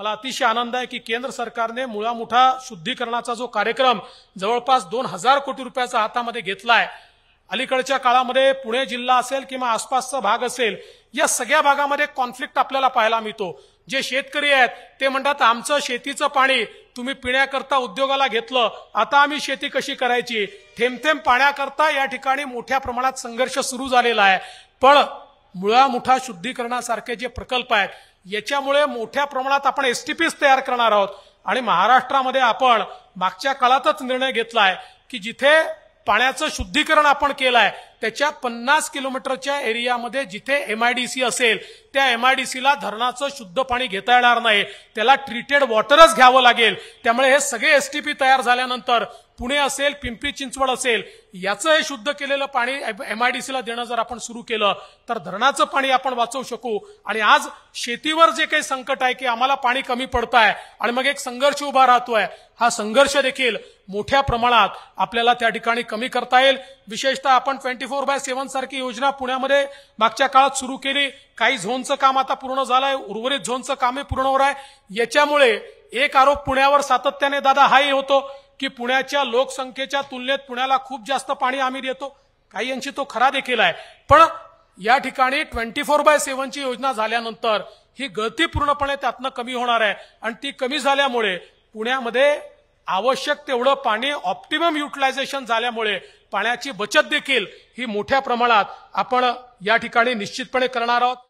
मला अतिशय आनंद आहे की केंद्र सरकारने मुळामुठा शुद्धीकरणाचा जो कार्यक्रम जवळपास दोन हजार कोटी रुपयाचा हातामध्ये घेतलाय अलीकडच्या काळामध्ये पुणे जिल्हा असेल किंवा आसपासचा भाग असेल या सगळ्या भागामध्ये कॉन्फ्लिक्ट आपल्याला पाहायला मिळतो जे शेतकरी आहेत ते म्हणतात आमचं शेतीचं पाणी तुम्ही पिण्याकरता उद्योगाला घेतलं आता आम्ही शेती कशी करायची थेंब थेंब पाण्याकरता या ठिकाणी मोठ्या प्रमाणात संघर्ष सुरू झालेला आहे पण मुळा मुठा शुद्धीकरणासारखे जे प्रकल्प आहेत याच्यामुळे मोठ्या प्रमाणात आपण पीस तयार करणार आहोत आणि महाराष्ट्रामध्ये आपण मागच्या काळातच निर्णय घेतलाय की जिथे पाण्याचं शुद्धीकरण आपण केलंय त्याच्या पन्नास किलोमीटरच्या एरियामध्ये जिथे एमआयडीसी असेल त्या एमआयडीसीला धरणाचं शुद्ध पाणी घेता येणार नाही त्याला ट्रीटेड वॉटरच घ्यावं लागेल त्यामुळे हे सगळे एसटीपी तयार झाल्यानंतर पुणे असेल पिंपरी चिंचवड असेल याचं हे शुद्ध केलेलं पाणी एमआयडीसीला देणं जर आपण सुरू केलं तर धरणाचं पाणी आपण वाचवू शकू आणि आज शेतीवर जे काही संकट आहे की आम्हाला पाणी कमी पडत आहे आणि मग एक संघर्ष उभा राहतोय हा संघर्ष देखील मोठ्या प्रमाणात आपल्याला त्या ठिकाणी कमी करता येईल विशेषतः आपण ट्वेंटी फोर बाय सेव्हन सारखी योजना पुण्यामध्ये मागच्या काळात सुरू केली काही झोनचं काम आता पूर्ण झालंय उर्वरित झोनचं कामही पूर्ण होणार आहे याच्यामुळे एक आरोप पुण्यावर सातत्याने दादा हाही होतो की पुण्याच्या लोकसंख्येच्या तुलनेत पुण्याला खूप जास्त पाणी आम्ही देतो काही यांची तो खरा देखील आहे पण या ठिकाणी ट्वेंटी फोर बाय सेव्हनची योजना झाल्यानंतर ही गळती पूर्णपणे त्यातनं कमी होणार आहे आणि ती कमी झाल्यामुळे पुण्यामध्ये आवश्यक तेवढं पाणी ऑप्टिमम युटिलायझेशन झाल्यामुळे पाण्याची बचत देखील ही मोठ्या प्रमाणात आपण या ठिकाणी निश्चितपणे करणार आहोत